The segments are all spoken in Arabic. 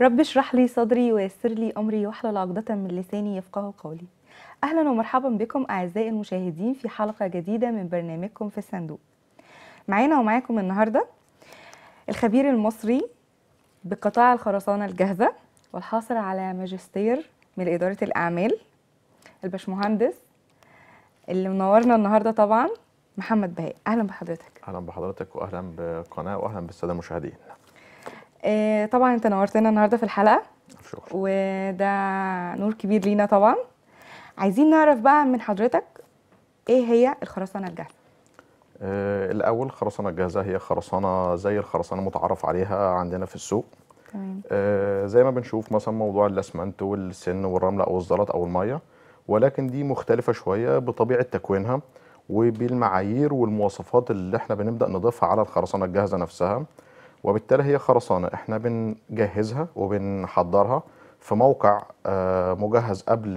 رب اشرح لي صدري ويسر لي امري واحلل عقدة من لساني يفقه قولي اهلا ومرحبا بكم اعزائي المشاهدين في حلقه جديده من برنامجكم في الصندوق معانا ومعاكم النهارده الخبير المصري بقطاع الخرسانه الجاهزه والحاصل على ماجستير من اداره الاعمال الباشمهندس اللي منورنا النهارده طبعا محمد بهاء اهلا بحضرتك اهلا بحضرتك واهلا بالقناه واهلا بالساده المشاهدين آه، طبعا انت نورتنا النهارده في الحلقه شكرا وده نور كبير لينا طبعا عايزين نعرف بقى من حضرتك ايه هي الخرسانه الجاهزه آه الاول الخرسانه الجاهزه هي خرسانه زي الخرسانه المتعارف عليها عندنا في السوق تمام آه زي ما بنشوف مثلا موضوع الاسمنت والسن والرمل او الزلط او الميه ولكن دي مختلفه شويه بطبيعه تكوينها وبالمعايير والمواصفات اللي احنا بنبدا نضيفها على الخرسانه الجاهزه نفسها وبالتالي هي خرسانه احنا بنجهزها وبنحضرها في موقع آه، مجهز قبل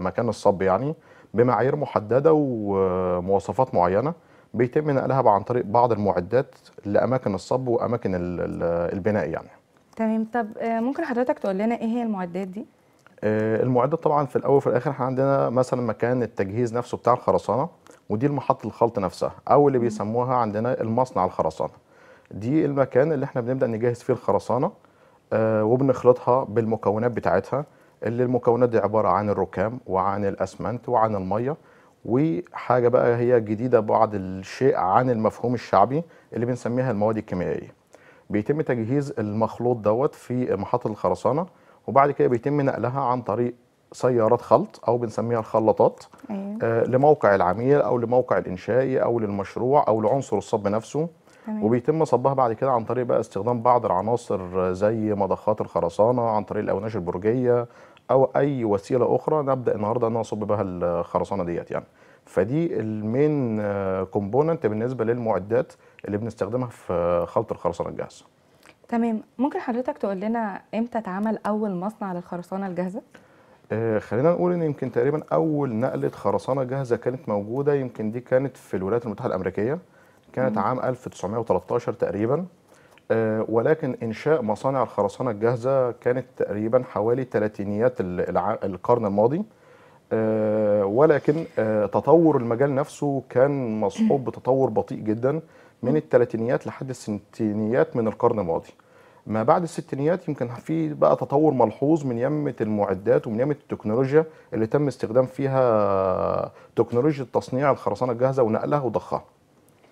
مكان الصب يعني بمعايير محدده ومواصفات معينه بيتم نقلها عن طريق بعض المعدات لاماكن الصب واماكن البناء يعني تمام طب آه، ممكن حضرتك تقول لنا ايه هي المعدات دي آه، المعدات طبعا في الاول وفي الاخر احنا عندنا مثلا مكان التجهيز نفسه بتاع الخرسانه ودي المحطه الخلط نفسها او اللي بيسموها عندنا المصنع الخرسانه دي المكان اللي احنا بنبدا نجهز فيه الخرسانه آه، وبنخلطها بالمكونات بتاعتها اللي المكونات دي عباره عن الركام وعن الاسمنت وعن الميه وحاجه بقى هي جديده بعض الشيء عن المفهوم الشعبي اللي بنسميها المواد الكيميائيه بيتم تجهيز المخلوط دوت في محطه الخرسانه وبعد كده بيتم نقلها عن طريق سيارات خلط او بنسميها الخلاطات أيوه. آه لموقع العميل او لموقع الانشائي او للمشروع او لعنصر الصب نفسه وبيتم صبها بعد كده عن طريق بقى استخدام بعض العناصر زي مضخات الخرسانه عن طريق الاوناش البرجيه او اي وسيله اخرى نبدا النهارده ان نصب بها الخرسانه ديت يعني فدي المين كومبوننت بالنسبه للمعدات اللي بنستخدمها في خلط الخرسانه الجاهزه تمام ممكن حضرتك تقول لنا امتى اتعمل اول مصنع للخرسانه الجاهزه آه، خلينا نقول ان يمكن تقريبا اول نقله خرسانه جاهزه كانت موجوده يمكن دي كانت في الولايات المتحده الامريكيه كانت مم. عام 1913 تقريبا آه، ولكن انشاء مصانع الخرسانه الجاهزه كانت تقريبا حوالي ثلاثينيات القرن الماضي آه، ولكن آه، تطور المجال نفسه كان مصحوب بتطور بطيء جدا من الثلاثينيات لحد الستينيات من القرن الماضي ما بعد الستينيات يمكن في بقى تطور ملحوظ من يمة المعدات ومن يمة التكنولوجيا اللي تم استخدام فيها تكنولوجيا تصنيع الخرسانة الجاهزة ونقلها وضخها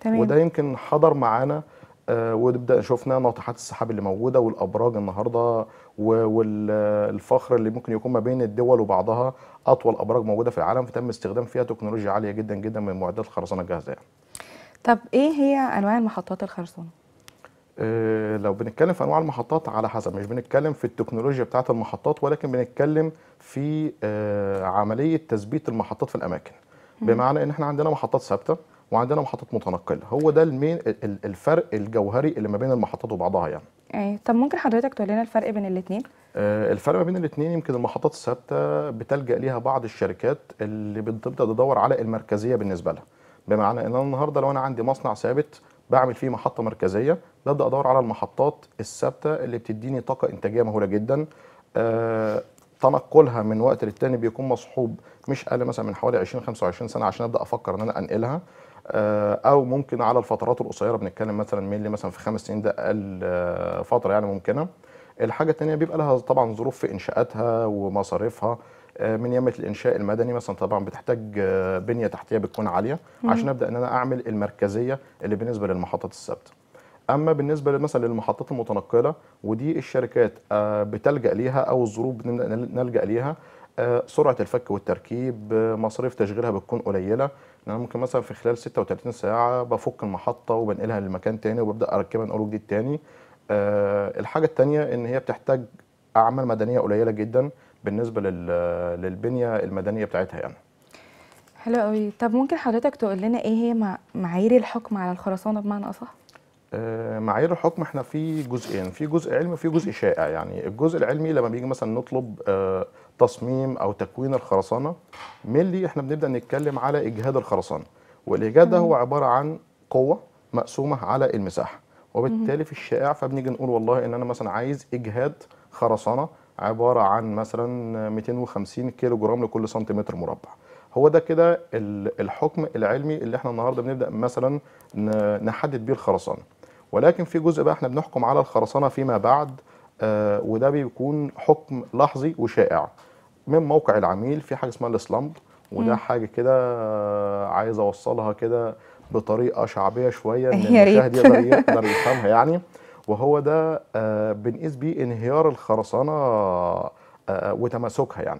تمام. وده يمكن حضر معانا آه، ونبدا شفنا ناطحات السحاب اللي موجوده والابراج النهارده والفخر اللي ممكن يكون ما بين الدول وبعضها اطول ابراج موجوده في العالم فتم استخدام فيها تكنولوجيا عاليه جدا جدا من معدات الخرسانه الجاهزه يعني. طب ايه هي انواع المحطات الخرسانه؟ إيه لو بنتكلم في انواع المحطات على حسب مش بنتكلم في التكنولوجيا بتاعه المحطات ولكن بنتكلم في آه عمليه تثبيت المحطات في الاماكن بمعنى ان احنا عندنا محطات ثابته وعندنا محطات متنقله هو ده المين الفرق الجوهري اللي ما بين المحطات وبعضها يعني ايه طب ممكن حضرتك تقول لنا الفرق بين الاثنين آه الفرق ما بين الاثنين يمكن المحطات الثابته بتلجا ليها بعض الشركات اللي بتبدا تدور على المركزيه بالنسبه لها بمعنى ان انا النهارده لو انا عندي مصنع ثابت بعمل فيه محطه مركزيه ببدا ادور على المحطات الثابته اللي بتديني طاقه انتاجيه مهوله جدا آه تنقلها من وقت للتاني بيكون مصحوب مش اقل مثلا من حوالي 20 25 سنه عشان ابدا افكر ان انا انقلها آه، او ممكن على الفترات القصيره بنتكلم مثلا اللي مثلا في خمس سنين ده اقل آه، فتره يعني ممكنه الحاجه الثانيه بيبقى لها طبعا ظروف في انشاءاتها ومصاريفها آه، من يمه الانشاء المدني مثلا طبعا بتحتاج بنيه تحتيه بتكون عاليه عشان ابدا ان انا اعمل المركزيه اللي بالنسبه للمحطات الثابته اما بالنسبه مثلا للمحطات المتنقله ودي الشركات بتلجا ليها او الظروف نلجا ليها سرعه الفك والتركيب مصاريف تشغيلها بتكون قليله ان يعني انا ممكن مثلا في خلال 36 ساعه بفك المحطه وبنقلها لمكان تاني وببدا اركبها من اول وجديد تاني أه الحاجه التانيه ان هي بتحتاج اعمال مدنيه قليله جدا بالنسبه للبنيه المدنيه بتاعتها يعني حلو قوي طب ممكن حضرتك تقول لنا ايه هي معايير الحكم على الخرسانه بمعنى اصح أه معايير الحكم احنا في جزئين في جزء علمي وفي جزء شائع يعني الجزء العلمي لما بيجي مثلا نطلب أه تصميم او تكوين الخرسانه ملي احنا بنبدا نتكلم على اجهاد الخرسانه والاجهاد ده هو عباره عن قوه مقسومه على المساحه وبالتالي في الشائع فبنيجي نقول والله ان انا مثلا عايز اجهاد خرسانه عباره عن مثلا 250 كيلو جرام لكل سنتيمتر مربع هو ده كده الحكم العلمي اللي احنا النهارده بنبدا مثلا نحدد بيه الخرسانه ولكن في جزء بقى احنا بنحكم على الخرسانه فيما بعد آه وده بيكون حكم لحظي وشائع من موقع العميل في حاجه اسمها السلامب وده حاجه كده عايز اوصلها كده بطريقه شعبيه شويه ان المشاهد يقدر يقدر يفهمها يعني وهو ده آه، بنقيس بيه انهيار الخرسانه آه، آه، وتماسكها يعني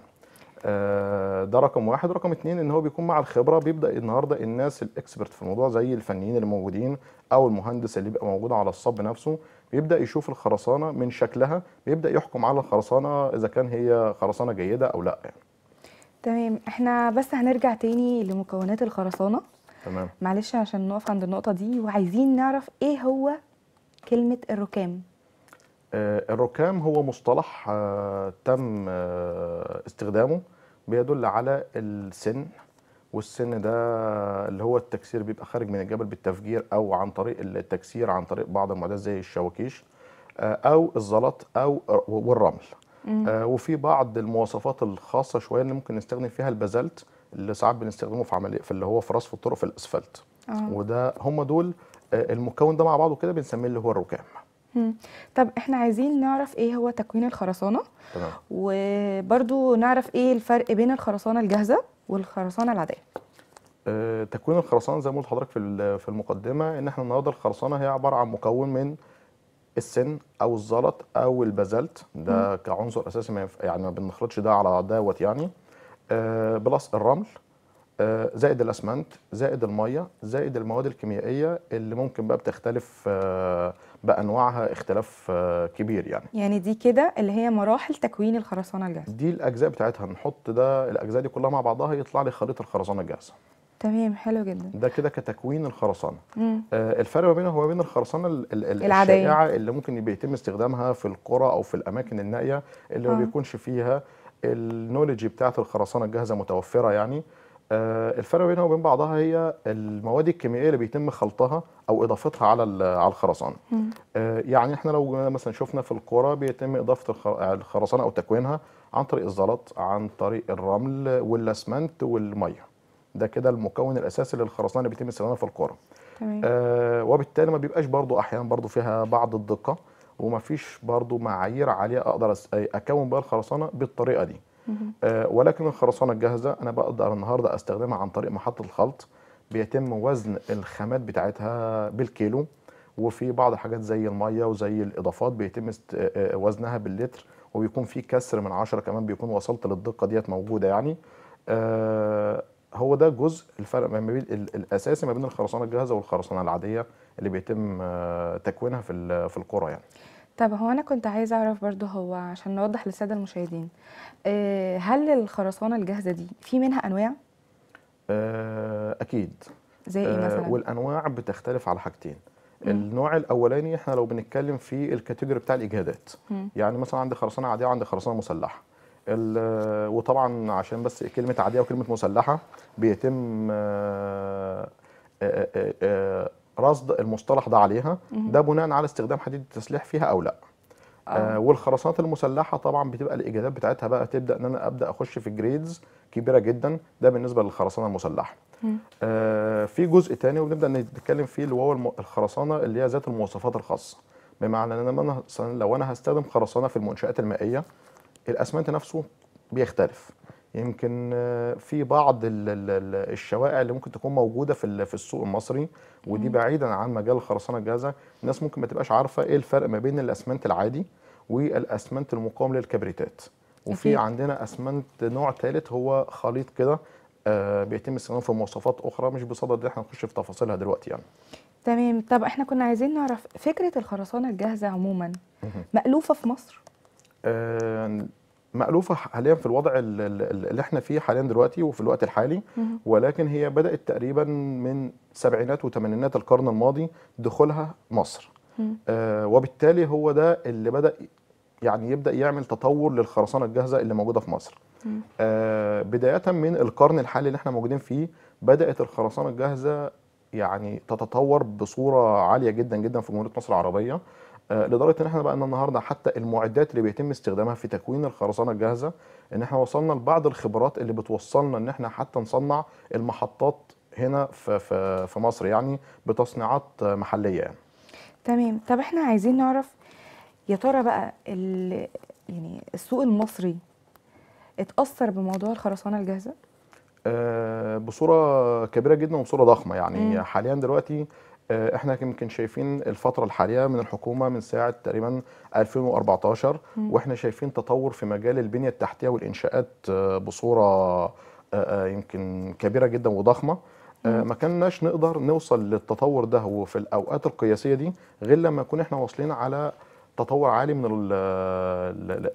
آه، ده رقم واحد رقم اتنين ان هو بيكون مع الخبره بيبدا النهارده الناس الاكسبرت في الموضوع زي الفنيين اللي موجودين او المهندس اللي بيبقى موجود على الصب نفسه بيبدا يشوف الخرسانه من شكلها بيبدا يحكم على الخرسانه اذا كان هي خرسانه جيده او لا يعني. تمام احنا بس هنرجع تاني لمكونات الخرسانه تمام معلش عشان نقف عند النقطه دي وعايزين نعرف ايه هو كلمه الركام آه، الركام هو مصطلح آه، تم آه، استخدامه بيدل على السن والسن ده اللي هو التكسير بيبقى خارج من الجبل بالتفجير او عن طريق التكسير عن طريق بعض المعدات زي الشواكيش او الزلط او والرمل وفي بعض المواصفات الخاصه شويه اللي ممكن نستخدم فيها البازلت اللي ساعات بنستخدمه في عمليه في اللي هو في رصف الطرق في الاسفلت أوه. وده هم دول المكون ده مع بعضه كده بنسميه اللي هو الركام طب احنا عايزين نعرف ايه هو تكوين الخرسانه تمام وبرده نعرف ايه الفرق بين الخرسانه الجاهزه والخرسانه العاديه أه تكوين الخرسانه زي ما قلت لحضرتك في في المقدمه ان احنا النهارده الخرسانه هي عباره عن مكون من السن او الزلط او البازلت ده مم. كعنصر اساسي ما يعني ما بنخلطش ده على دوت يعني أه بلس الرمل آه، زائد الاسمنت زائد الميه زائد المواد الكيميائيه اللي ممكن بقى بتختلف آه، بانواعها اختلاف آه، كبير يعني يعني دي كده اللي هي مراحل تكوين الخرسانه الجاهزه دي الاجزاء بتاعتها نحط ده الاجزاء دي كلها مع بعضها يطلع لي خريطه الخرسانه الجاهزه تمام حلو جدا ده كده كتكوين الخرسانه آه الفرق ما بينها هو بين الخرسانه العاديه الشائعه اللي ممكن بيتم استخدامها في القرى او في الاماكن النائيه اللي ما بيكونش فيها النولج بتاعه الخرسانه الجاهزه متوفره يعني آه، الفرق بينها وبين بعضها هي المواد الكيميائيه اللي بيتم خلطها او اضافتها على على الخرسانه آه، يعني احنا لو مثلا شفنا في القرى بيتم اضافه الخرسانه او تكوينها عن طريق الزلط عن طريق الرمل والاسمنت والميه ده كده المكون الاساسي للخرسانه اللي بيتم استخدامها في القرى آه وبالتالي ما بيبقاش برضو احيانا برضو فيها بعض الدقه وما فيش برضو معايير عاليه اقدر اكون بها الخرسانه بالطريقه دي آه، ولكن الخرسانه الجاهزه انا بقدر النهارده استخدمها عن طريق محطه الخلط بيتم وزن الخامات بتاعتها بالكيلو وفي بعض الحاجات زي الميه وزي الاضافات بيتم آه، آه، وزنها باللتر وبيكون في كسر من عشرة كمان بيكون وصلت للدقه ديت موجوده يعني هو ده جزء الفرق ما بين الاساسي ما بين الخرسانه الجاهزه والخرسانه العاديه اللي بيتم تكوينها في في القرى يعني طب هو انا كنت عايزه اعرف برضه هو عشان نوضح للساده المشاهدين آه، هل الخرسانه الجاهزه دي في منها انواع آه، اكيد زي ايه آه، مثلا آه، والانواع بتختلف على حاجتين مم. النوع الاولاني احنا لو بنتكلم في الكاتيجوري بتاع الاجهادات مم. يعني مثلا عندي خرسانه عاديه وعندي خرسانه مسلحه وطبعا عشان بس كلمه عاديه وكلمه مسلحه بيتم آه، آه، رصد المصطلح ده عليها ده بناء على استخدام حديد التسليح فيها او لا آه. آه والخرسانات المسلحه طبعا بتبقى الاجابات بتاعتها بقى تبدا ان انا ابدا اخش في جريدز كبيره جدا ده بالنسبه للخرسانه المسلحه آه في جزء ثاني وبنبدا نتكلم فيه اللي هو الخرسانه اللي هي ذات المواصفات الخاصه بمعنى ان انا لو انا هستخدم خرسانه في المنشات المائيه الاسمنت نفسه بيختلف يمكن آه، في بعض الشوائع اللي ممكن تكون موجوده في في السوق المصري ودي بعيدا عن مجال الخرسانه الجاهزه الناس ممكن ما تبقاش عارفه ايه الفرق ما بين الاسمنت العادي والاسمنت المقاوم للكبريتات وفي عندنا اسمنت نوع ثالث هو خليط كده آه، بيتم استخدامه في مواصفات اخرى مش بصدد ان احنا نخش في تفاصيلها دلوقتي يعني تمام طب احنا كنا عايزين نعرف فكره الخرسانه الجاهزه عموما مالوفه في مصر آه مألوفة حاليا في الوضع اللي احنا فيه حاليا دلوقتي وفي الوقت الحالي ولكن هي بدأت تقريبا من سبعينات وثمانينات القرن الماضي دخولها مصر آه وبالتالي هو ده اللي بدأ يعني يبدأ يعمل تطور للخرسانة الجاهزة اللي موجودة في مصر آه بداية من القرن الحالي اللي احنا موجودين فيه بدأت الخرسانة الجاهزة يعني تتطور بصورة عالية جدا جدا في جمهورية مصر العربية لدرجه ان احنا بقى النهارده حتى المعدات اللي بيتم استخدامها في تكوين الخرسانه الجاهزه ان احنا وصلنا لبعض الخبرات اللي بتوصلنا ان احنا حتى نصنع المحطات هنا في في في مصر يعني بتصنيعات محليه يعني. تمام طب احنا عايزين نعرف يا ترى بقى يعني السوق المصري اتاثر بموضوع الخرسانه الجاهزه؟ آه، بصوره كبيره جدا وبصوره ضخمه يعني مم. حاليا دلوقتي آه، احنا يمكن شايفين الفتره الحاليه من الحكومه من ساعه تقريبا 2014 واحنا شايفين تطور في مجال البنيه التحتيه والانشاءات آه، بصوره آه، يمكن كبيره جدا وضخمه ما كناش نقدر نوصل للتطور ده وفي الاوقات القياسيه دي غير لما نكون احنا واصلين على تطور عالي من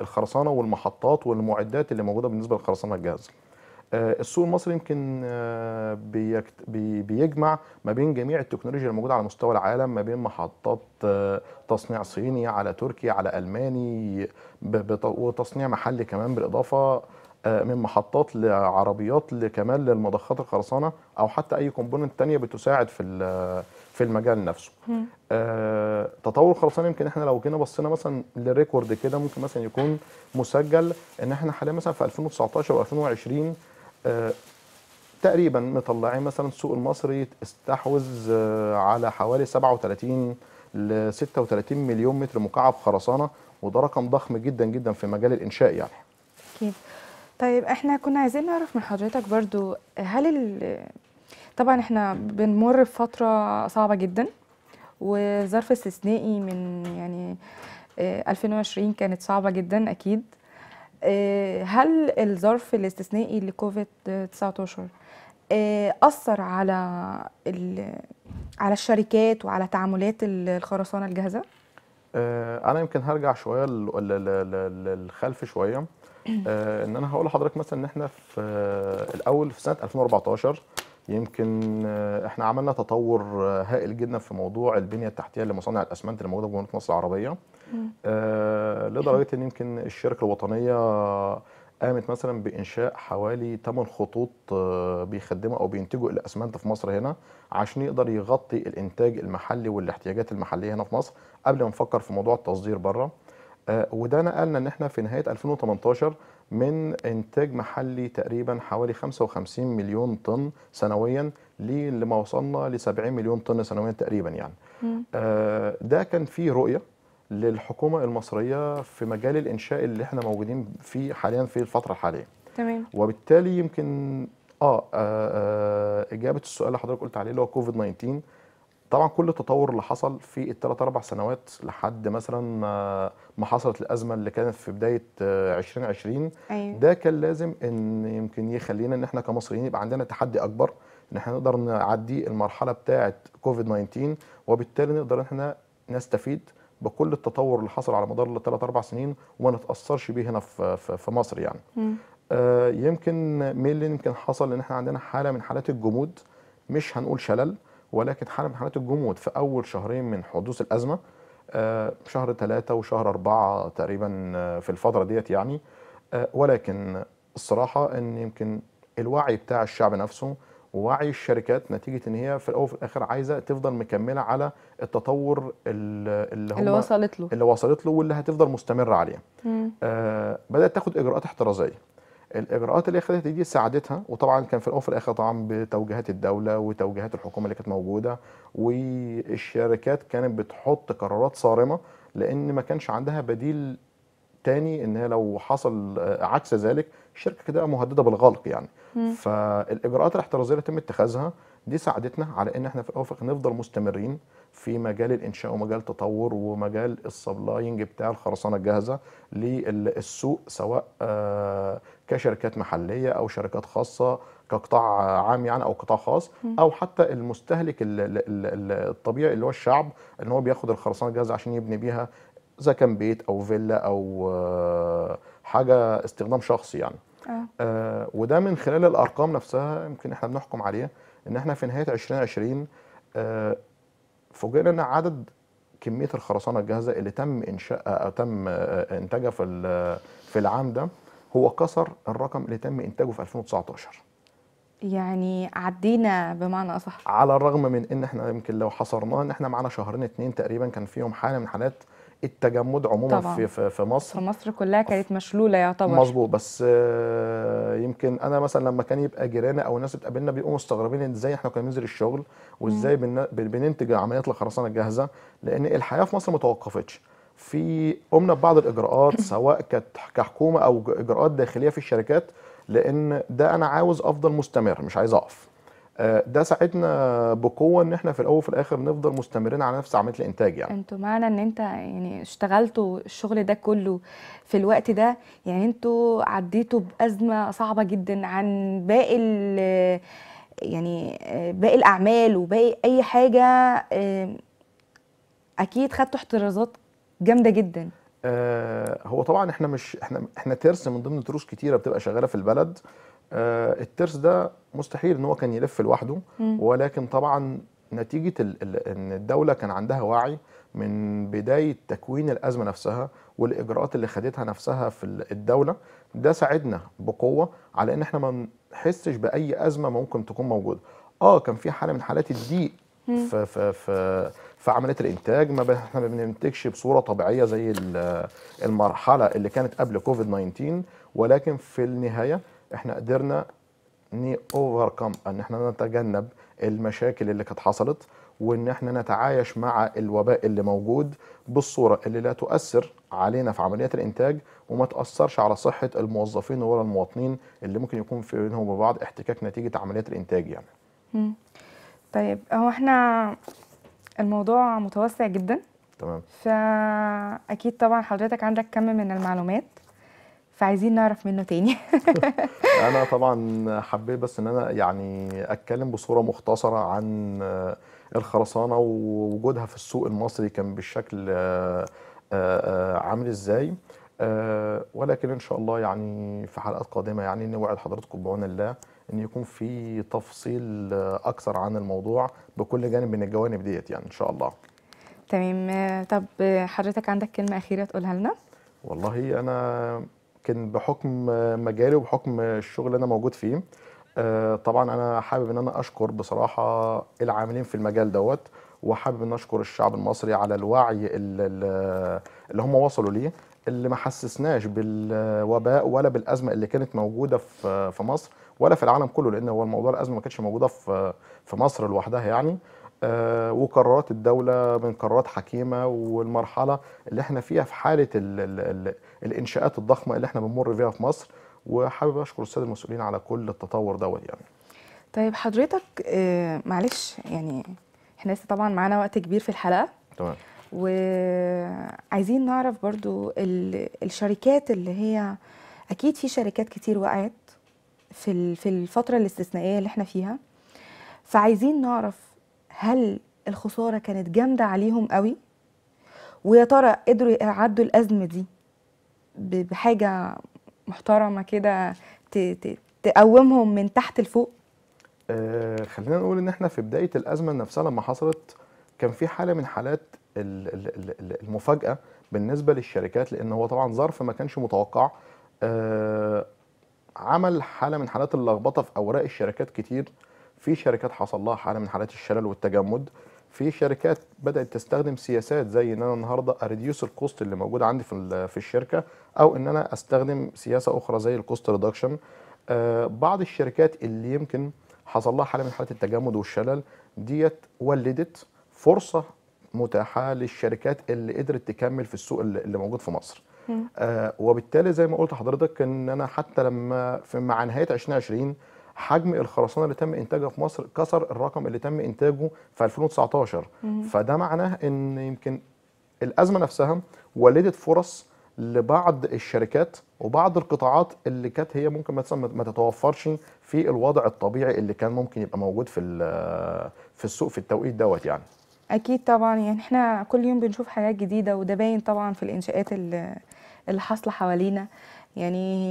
الخرسانه والمحطات والمعدات اللي موجوده بالنسبه للخرسانه الجاهزه آه، السوق المصري يمكن آه، بيجمع ما بين جميع التكنولوجيا الموجوده على مستوى العالم ما بين محطات آه، تصنيع صيني على تركي على الماني وتصنيع محلي كمان بالاضافه من محطات لعربيات كمان للمضخات الخرسانه او حتى اي كومبوننت ثانيه بتساعد في في المجال نفسه. تطور الخرسانه يمكن احنا لو جينا بصينا مثلا للريكورد كده ممكن مثلا يكون مسجل ان احنا حاليا مثلا في 2019 و2020 آه، تقريبا مطلعين مثلا السوق المصري استحوذ آه، على حوالي 37 ل 36 مليون متر مكعب خرسانه وده رقم ضخم جدا جدا في مجال الانشاء يعني. اكيد. طيب احنا كنا عايزين نعرف من حضرتك برضو هل ال... طبعا احنا بنمر بفتره صعبه جدا وظرف استثنائي من يعني 2020 آه، كانت صعبه جدا اكيد. آه، هل الظرف الاستثنائي لكوفيد 19 آه، اثر على على الشركات وعلى تعاملات الخرسانه الجاهزه آه، انا يمكن هرجع شويه للخلف شويه ان انا هقول لحضرتك مثلا ان احنا في الاول في سنه 2014 يمكن آه، احنا عملنا تطور آه، هائل جدا في موضوع البنيه التحتيه لمصانع الاسمنت اللي موجوده في جمهوريه مصر العربيه آه لدرجه ان يمكن الشركه الوطنيه قامت مثلا بانشاء حوالي 8 خطوط آه، بيخدموا او بينتجوا الاسمنت في مصر هنا عشان يقدر يغطي الانتاج المحلي والاحتياجات المحليه هنا في مصر قبل ما نفكر في موضوع التصدير بره وده نقلنا ان احنا في نهايه 2018 من انتاج محلي تقريبا حوالي 55 مليون طن سنويا لما وصلنا ل 70 مليون طن سنويا تقريبا يعني آه ده كان فيه رؤيه للحكومه المصريه في مجال الانشاء اللي احنا موجودين فيه حاليا في الفتره الحاليه تمام وبالتالي يمكن اه, آه, آه اجابه السؤال اللي حضرتك قلت عليه اللي هو كوفيد 19 طبعا كل التطور اللي حصل في الثلاث اربع سنوات لحد مثلا ما حصلت الازمه اللي كانت في بدايه 2020 آه، أيوة. ده كان لازم ان يمكن يخلينا ان احنا كمصريين يبقى عندنا تحدي اكبر ان احنا نقدر نعدي المرحله بتاعه كوفيد 19 وبالتالي نقدر ان احنا نستفيد بكل التطور اللي حصل على مدار الثلاث اربع سنين وما نتاثرش بيه هنا في, في مصر يعني. آه يمكن مين اللي يمكن حصل ان احنا عندنا حاله من حالات الجمود مش هنقول شلل ولكن حاله من حالات الجمود في اول شهرين من حدوث الازمه آه، شهر ثلاثة وشهر أربعة تقريبا آه، في الفترة ديت يعني آه، ولكن الصراحة أن يمكن الوعي بتاع الشعب نفسه ووعي الشركات نتيجة أن هي في الأول وفي الآخر عايزة تفضل مكملة على التطور اللي, هم اللي وصلت له اللي وصلت له واللي هتفضل مستمرة عليه آه بدأت تاخد إجراءات احترازية الاجراءات اللي اخذتها دي ساعدتها وطبعا كان في الاول وفي الاخر طبعا بتوجيهات الدوله وتوجيهات الحكومه اللي كانت موجوده والشركات كانت بتحط قرارات صارمه لان ما كانش عندها بديل تاني ان هي لو حصل آه، عكس ذلك الشركه كده مهدده بالغلق يعني فالاجراءات الاحترازيه اللي تم اتخاذها دي ساعدتنا على ان احنا في الاول نفضل مستمرين في مجال الانشاء ومجال تطور ومجال السبلاينج بتاع الخرسانه الجاهزه للسوق سواء آه، كشركات محليه او شركات خاصه كقطاع عام يعني او قطاع خاص او حتى المستهلك الطبيعي اللي هو الشعب ان هو بياخد الخرسانه الجاهزه عشان يبني بيها اذا كان بيت او فيلا او آه، حاجه استخدام شخصي يعني آه. آه وده من خلال الارقام نفسها يمكن احنا بنحكم عليها ان احنا في نهايه 2020 آه فوجئنا ان عدد كميه الخرسانه الجاهزه اللي تم انشائها او تم آه، انتاجها في في العام ده هو كسر الرقم اللي تم انتاجه في 2019 يعني عدينا بمعنى اصح على الرغم من ان احنا يمكن لو حصرناه ان احنا معانا شهرين اتنين تقريبا كان فيهم حاله من حالات التجمد عموما طبعا. في في مصر في مصر كلها كانت مشلوله يعتبر مظبوط بس آه، يمكن انا مثلا لما كان يبقى جيراني او الناس بتقابلنا بيبقوا مستغربين ازاي احنا كنا بننزل الشغل وازاي بننتج عمليات الخرسانه الجاهزه لان الحياه في مصر ما توقفتش في قمنا ببعض الاجراءات سواء كانت كحكومه او اجراءات داخليه في الشركات لان ده انا عاوز افضل مستمر مش عايز اقف آه، ده ساعدنا بقوه ان احنا في الاول وفي الاخر نفضل مستمرين على نفس عمليه الانتاج يعني انتوا معنى ان انت يعني اشتغلتوا الشغل ده كله في الوقت ده يعني انتوا عديتوا بازمه صعبه جدا عن باقي يعني آه، باقي الاعمال وباقي اي حاجه آه، اكيد خدتوا احترازات جامده جدا هو طبعا احنا مش احنا احنا ترس من ضمن تروس كتيره بتبقى شغاله في البلد آه، الترس ده مستحيل ان هو كان يلف لوحده ولكن طبعا نتيجه ان الدوله كان عندها وعي من بدايه تكوين الازمه نفسها والاجراءات اللي خدتها نفسها في الدوله ده ساعدنا بقوه على ان احنا ما نحسش باي ازمه ممكن تكون موجوده اه كان في حاله من حالات الضيق في في في في عمليه الانتاج ما احنا ما بننتجش بصوره طبيعيه زي المرحله اللي كانت قبل كوفيد 19 ولكن في النهايه احنا قدرنا ني اوفركم ان احنا نتجنب المشاكل اللي كانت حصلت وان احنا نتعايش مع الوباء اللي موجود بالصوره اللي لا تؤثر علينا في عمليات الانتاج وما تاثرش على صحه الموظفين ولا المواطنين اللي ممكن يكون في بينهم وبعض احتكاك نتيجه عمليات الانتاج يعني. طيب هو احنا الموضوع متوسع جدا تمام فاكيد طبعا حضرتك عندك كم من المعلومات فعايزين نعرف منه تاني انا طبعا حبيت بس ان انا يعني اتكلم بصوره مختصره عن الخرسانه ووجودها في السوق المصري كان بالشكل آه، آه، آه، عامل ازاي ولكن ان شاء الله يعني في حلقات قادمه يعني نوعد حضراتكم بعون الله ان يكون في تفصيل اكثر عن الموضوع بكل جانب من الجوانب ديت يعني ان شاء الله تمام طب حضرتك عندك كلمه اخيره تقولها لنا والله انا لكن بحكم مجالي وبحكم الشغل اللي انا موجود فيه آه، طبعا انا حابب ان انا اشكر بصراحه العاملين في المجال دوت وحابب ان اشكر الشعب المصري على الوعي اللي, اللي هم وصلوا ليه اللي ما حسسناش بالوباء ولا بالازمه اللي كانت موجوده في في مصر ولا في العالم كله لان هو الموضوع الازمه ما كانتش موجوده في في مصر لوحدها يعني آه، وقرارات الدولة من قرارات حكيمة والمرحلة اللي احنا فيها في حالة الـ الـ الـ الإنشاءات الضخمة اللي احنا بنمر بيها في مصر وحابب أشكر السادة المسؤولين على كل التطور دوت يعني طيب حضرتك آه، معلش يعني احنا لسه طبعا معانا وقت كبير في الحلقة تمام وعايزين نعرف برضو الشركات اللي هي أكيد في شركات كتير وقعت في في الفترة الاستثنائية اللي احنا فيها فعايزين نعرف هل الخساره كانت جامده عليهم قوي ويا ترى قدروا يعدوا الازمه دي بحاجه محترمه كده تقومهم من تحت لفوق آه خلينا نقول ان احنا في بدايه الازمه نفسها لما حصلت كان في حاله من حالات المفاجاه بالنسبه للشركات لان هو طبعا ظرف ما كانش متوقع آه عمل حاله من حالات اللخبطه في اوراق الشركات كتير في شركات حصل لها حاله من حالات الشلل والتجمد في شركات بدات تستخدم سياسات زي ان انا النهارده اريديوس الكوست اللي موجود عندي في في الشركه او ان انا استخدم سياسه اخرى زي الكوست ريدكشن آه، بعض الشركات اللي يمكن حصل لها حاله من حالات التجمد والشلل ديت ولدت فرصه متاحه للشركات اللي قدرت تكمل في السوق اللي موجود في مصر آه وبالتالي زي ما قلت حضرتك ان انا حتى لما في مع نهايه 2020 حجم الخرسانه اللي تم انتاجها في مصر كسر الرقم اللي تم انتاجه في 2019 مم. فده معناه ان يمكن الازمه نفسها ولدت فرص لبعض الشركات وبعض القطاعات اللي كانت هي ممكن مثلا ما تتوفرش في الوضع الطبيعي اللي كان ممكن يبقى موجود في في السوق في التوقيت دوت يعني اكيد طبعا يعني احنا كل يوم بنشوف حاجات جديده وده باين طبعا في الانشاءات اللي حاصله حوالينا يعني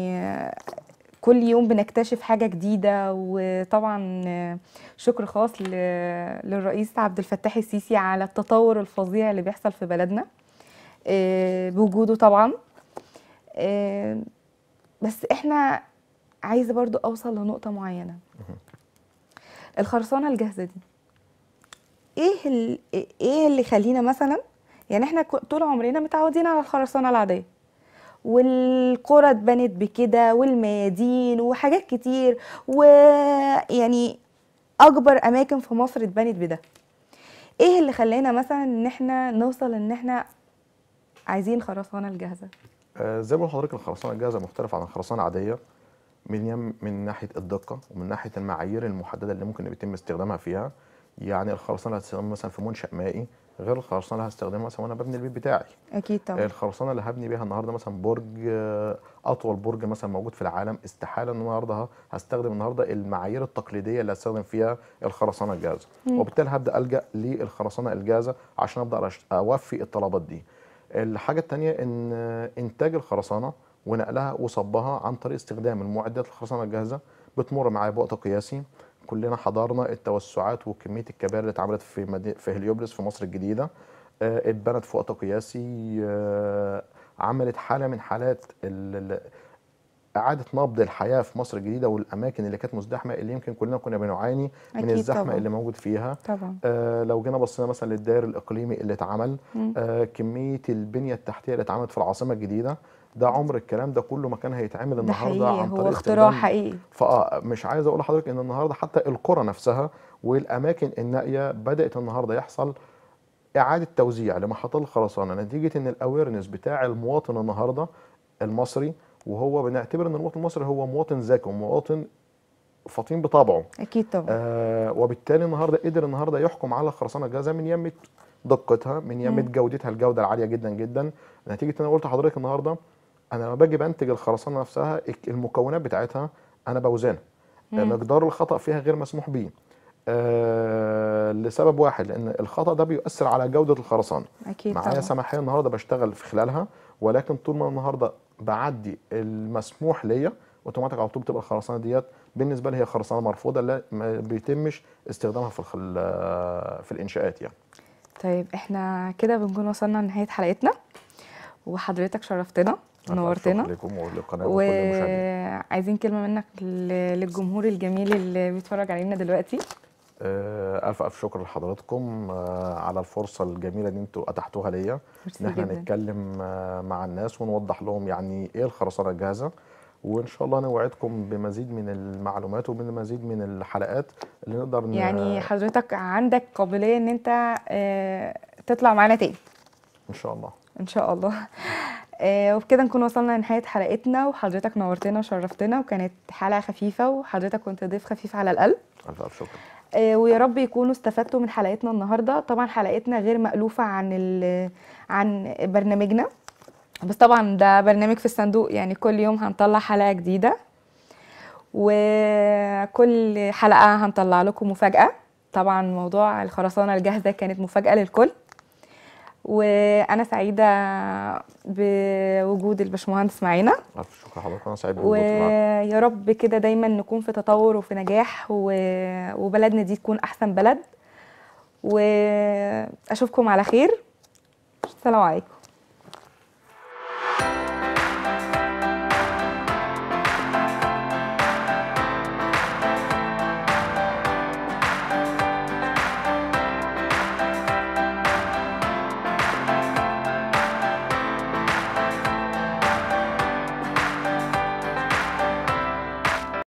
كل يوم بنكتشف حاجة جديدة وطبعا شكر خاص للرئيس عبد الفتاح السيسي على التطور الفظيع اللي بيحصل في بلدنا آه، بوجوده طبعا آه، بس احنا عايزة برضو أوصل لنقطة معينة الخرسانة الجاهزة دي ايه ايه اللي خلينا مثلا يعني احنا طول عمرنا متعودين على الخرسانة العادية والقرى اتبنت بكده والميادين وحاجات كتير ويعني اكبر اماكن في مصر اتبنت بده ايه اللي خلانا مثلا ان احنا نوصل ان احنا عايزين خرسانه الجاهزه آه زي ما حضرتك الخرسانه الجاهزه مختلف عن الخرسانه العاديه من من ناحيه الدقه ومن ناحيه المعايير المحدده اللي ممكن بيتم استخدامها فيها يعني الخرسانه مثلا في منشا مائي غير الخرسانه اللي هستخدمها مثلا وانا ببني البيت بتاعي اكيد طبعا الخرسانه اللي هبني بيها النهارده مثلا برج آه، اطول برج مثلا موجود في العالم استحاله ان النهارده هستخدم النهارده المعايير التقليديه اللي هستخدم فيها الخرسانه الجاهزه وبالتالي هبدا الجا للخرسانه الجاهزه عشان ابدا اوفي الطلبات دي الحاجه الثانيه ان آه، انتاج الخرسانه ونقلها وصبها عن طريق استخدام المعدات الخرسانه الجاهزه بتمر معايا بوقت قياسي كلنا حضرنا التوسعات وكميه الكباري اللي اتعملت في مدي... في هليوبلس في مصر الجديده آه، اتبنت في وقت قياسي آه، عملت حاله من حالات ال... اعاده نبض الحياه في مصر الجديده والاماكن اللي كانت مزدحمه اللي يمكن كلنا كنا بنعاني من الزحمه طبعًا. اللي موجود فيها طبعا آه لو جينا بصينا مثلا للدائر الاقليمي اللي اتعمل آه كميه البنيه التحتيه اللي اتعملت في العاصمه الجديده ده عمر الكلام ده كله ما كان هيتعمل النهارده عن طريق هو اختراع حقيقي فاه مش عايز اقول لحضرتك ان النهارده حتى القرى نفسها والاماكن النائيه بدات النهارده يحصل اعاده توزيع لمحطات الخرسانه نتيجه ان الاويرنس بتاع المواطن النهارده المصري وهو بنعتبر ان المواطن المصري هو مواطن ذكي ومواطن فطين بطبعه اكيد طبعا آه وبالتالي النهارده قدر النهارده يحكم على خرسانه جاهزه من يمه دقتها من يمه جودتها الجوده العاليه جدا جدا نتيجه انا قلت لحضرتك النهارده انا لما باجي بنتج الخرسانه نفسها المكونات بتاعتها انا بوزنها مقدار الخطا فيها غير مسموح به آه لسبب واحد لان الخطا ده بيؤثر على جوده الخرسانه اكيد معايا سماحيه النهارده بشتغل في خلالها ولكن طول ما النهارده بعدي المسموح ليا اوتوماتيك على طول بتبقى الخرسانه ديت بالنسبه لي هي خرسانه مرفوضه لا ما بيتمش استخدامها في في الانشاءات يعني طيب احنا كده بنكون وصلنا لنهايه حلقتنا وحضرتك شرفتنا نورتنا ولقناه وعايزين كلمه منك للجمهور الجميل اللي بيتفرج علينا دلوقتي آه، الف الف شكر لحضراتكم آه، على الفرصه الجميله اللي انتوا اتحتوها ليا ان احنا نتكلم آه، مع الناس ونوضح لهم يعني ايه الخرسانه الجاهزه وان شاء الله نوعدكم بمزيد من المعلومات ومن مزيد من الحلقات اللي نقدر يعني حضرتك عندك قابليه ان انت تطلع معانا تاني ان شاء الله ان شاء الله آه، وبكده نكون وصلنا لنهايه حلقتنا وحضرتك نورتنا وشرفتنا وكانت حلقه خفيفه وحضرتك كنت ضيف خفيف على القلب شكرا آه، ويا رب يكونوا استفدتوا من حلقتنا النهارده طبعا حلقتنا غير مألوفه عن عن برنامجنا بس طبعا ده برنامج في الصندوق يعني كل يوم هنطلع حلقه جديده وكل حلقه هنطلع لكم مفاجاه طبعا موضوع الخرسانه الجاهزه كانت مفاجاه للكل وانا سعيده بوجود الباشمهندس معانا شكرا لحضرتك انا سعيد بوجودك ويا رب كده دايما نكون في تطور وفي نجاح و... وبلدنا دي تكون احسن بلد واشوفكم على خير السلام عليكم